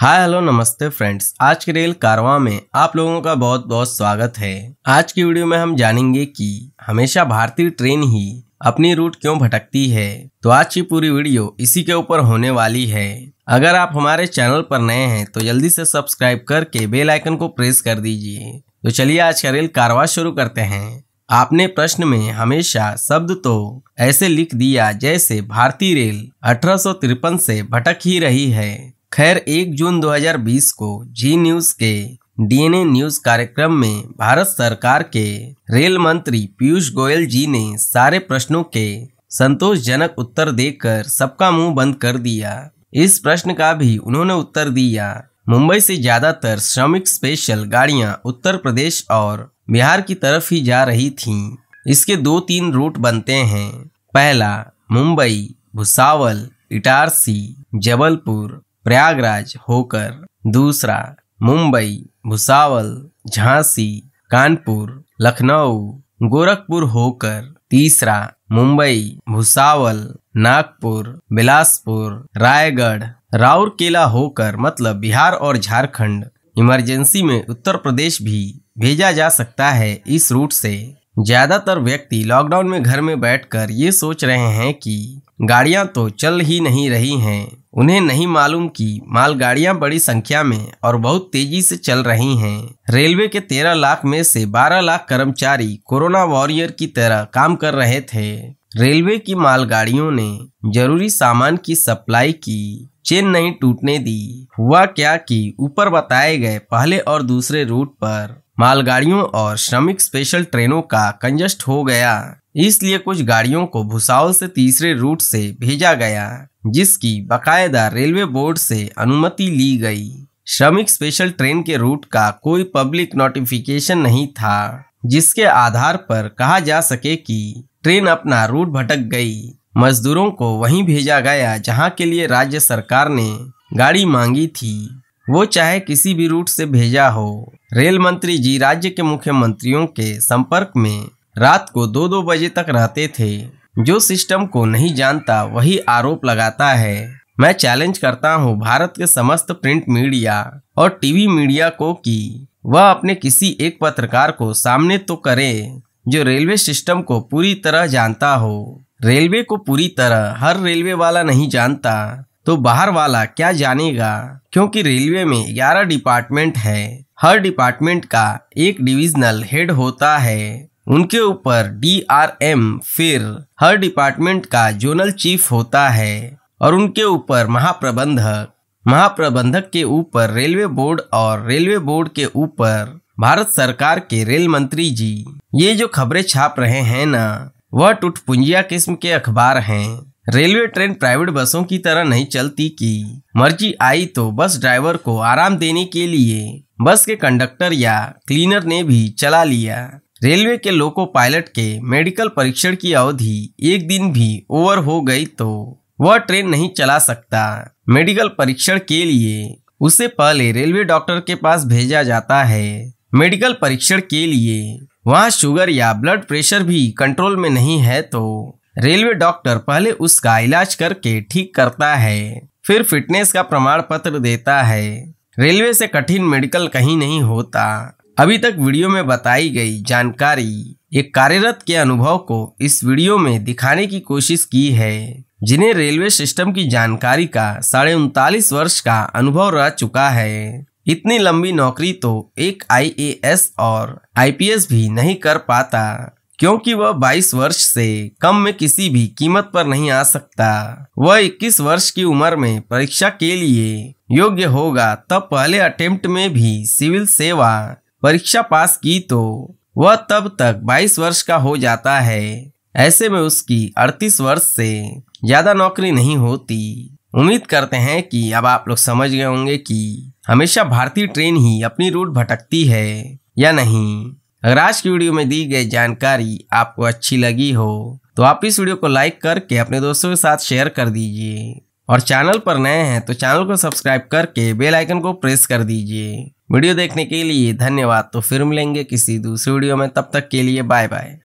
Hi hello नमस्ते friends आज के रेल कारवा में आप लोगों का बहुत बहुत स्वागत है आज की वीडियो में हम जानेंगे कि हमेशा भारतीय ट्रेन ही अपनी रूट क्यों भटकती है तो आज की पूरी वीडियो इसी के ऊपर होने वाली है अगर आप हमारे चैनल पर नए हैं तो जल्दी से सब्सक्राइब करके बेल आइकन को प्रेस कर दीजिए तो चलिए आज का रेल कारवा शुरू करते हैं आपने प्रश्न में हमेशा शब्द तो ऐसे लिख दिया जैसे भारतीय रेल अठारह से भटक ही रही है खैर 1 जून 2020 को जी न्यूज के डीएनए न्यूज कार्यक्रम में भारत सरकार के रेल मंत्री पीयूष गोयल जी ने सारे प्रश्नों के संतोषजनक उत्तर देकर सबका मुंह बंद कर दिया इस प्रश्न का भी उन्होंने उत्तर दिया मुंबई से ज्यादातर श्रमिक स्पेशल गाड़ियां उत्तर प्रदेश और बिहार की तरफ ही जा रही थीं। इसके दो तीन रूट बनते हैं पहला मुंबई भुसावल इटारसी जबलपुर प्रयागराज होकर दूसरा मुंबई भुसावल झांसी कानपुर लखनऊ गोरखपुर होकर तीसरा मुंबई भुसावल नागपुर बिलासपुर रायगढ़ राउरकेला होकर मतलब बिहार और झारखंड इमरजेंसी में उत्तर प्रदेश भी भेजा जा सकता है इस रूट से ज्यादातर व्यक्ति लॉकडाउन में घर में बैठकर ये सोच रहे हैं कि गाड़ियां तो चल ही नहीं रही हैं उन्हें नहीं मालूम कि मालगाड़ियां बड़ी संख्या में और बहुत तेजी से चल रही हैं रेलवे के तेरह लाख में से बारह लाख कर्मचारी कोरोना वॉरियर की तरह काम कर रहे थे रेलवे की मालगाड़ियों ने जरूरी सामान की सप्लाई की चेन नहीं टूटने दी हुआ क्या कि ऊपर बताए गए पहले और दूसरे रूट पर मालगाड़ियों और श्रमिक स्पेशल ट्रेनों का कंजस्ट हो गया इसलिए कुछ गाड़ियों को भुसावल से तीसरे रूट से भेजा गया जिसकी बाकायदा रेलवे बोर्ड से अनुमति ली गई श्रमिक स्पेशल ट्रेन के रूट का कोई पब्लिक नोटिफिकेशन नहीं था जिसके आधार पर कहा जा सके कि ट्रेन अपना रूट भटक गई मजदूरों को वहीं भेजा गया जहां के लिए राज्य सरकार ने गाड़ी मांगी थी वो चाहे किसी भी रूट से भेजा हो रेल मंत्री जी राज्य के मुख्यमंत्रियों के संपर्क में रात को दो दो बजे तक रहते थे जो सिस्टम को नहीं जानता वही आरोप लगाता है मैं चैलेंज करता हूँ भारत के समस्त प्रिंट मीडिया और टीवी मीडिया को कि वह अपने किसी एक पत्रकार को सामने तो करे जो रेलवे सिस्टम को पूरी तरह जानता हो रेलवे को पूरी तरह हर रेलवे वाला नहीं जानता तो बाहर वाला क्या जानेगा क्योंकि रेलवे में ग्यारह डिपार्टमेंट है हर डिपार्टमेंट का एक डिविजनल हेड होता है उनके ऊपर डीआरएम फिर हर डिपार्टमेंट का जोनल चीफ होता है और उनके ऊपर महाप्रबंधक महाप्रबंधक के ऊपर रेलवे बोर्ड और रेलवे बोर्ड के ऊपर भारत सरकार के रेल मंत्री जी ये जो खबरें छाप रहे हैं ना वह टुटपुंजिया किस्म के अखबार हैं रेलवे ट्रेन प्राइवेट बसों की तरह नहीं चलती कि मर्जी आई तो बस ड्राइवर को आराम देने के लिए बस के कंडक्टर या क्लीनर ने भी चला लिया रेलवे के लोको पायलट के मेडिकल परीक्षण की अवधि एक दिन भी ओवर हो गई तो वह ट्रेन नहीं चला सकता मेडिकल परीक्षण के लिए उसे पहले रेलवे डॉक्टर के पास भेजा जाता है मेडिकल परीक्षण के लिए वहाँ शुगर या ब्लड प्रेशर भी कंट्रोल में नहीं है तो रेलवे डॉक्टर पहले उसका इलाज करके ठीक करता है फिर फिटनेस का प्रमाण पत्र देता है रेलवे से कठिन मेडिकल कहीं नहीं होता अभी तक वीडियो में बताई गई जानकारी एक कार्यरत के अनुभव को इस वीडियो में दिखाने की कोशिश की है जिन्हें रेलवे सिस्टम की जानकारी का साढ़े उनतालीस वर्ष का अनुभव रह चुका है इतनी लंबी नौकरी तो एक आईएएस और आईपीएस भी नहीं कर पाता क्योंकि वह 22 वर्ष से कम में किसी भी कीमत पर नहीं आ सकता वह 21 वर्ष की उम्र में परीक्षा के लिए योग्य होगा तब पहले अटेम्प्ट में भी सिविल सेवा परीक्षा पास की तो वह तब तक 22 वर्ष का हो जाता है ऐसे में उसकी 38 वर्ष से ज्यादा नौकरी नहीं होती उम्मीद करते हैं कि अब आप लोग समझ गए होंगे कि हमेशा भारतीय ट्रेन ही अपनी रूट भटकती है या नहीं अगर आज की वीडियो में दी गई जानकारी आपको अच्छी लगी हो तो आप इस वीडियो को लाइक करके अपने दोस्तों के साथ शेयर कर दीजिए और चैनल पर नए हैं तो चैनल को सब्सक्राइब करके बेल आइकन को प्रेस कर दीजिए वीडियो देखने के लिए धन्यवाद तो फिर मिलेंगे किसी दूसरी वीडियो में तब तक के लिए बाय बाय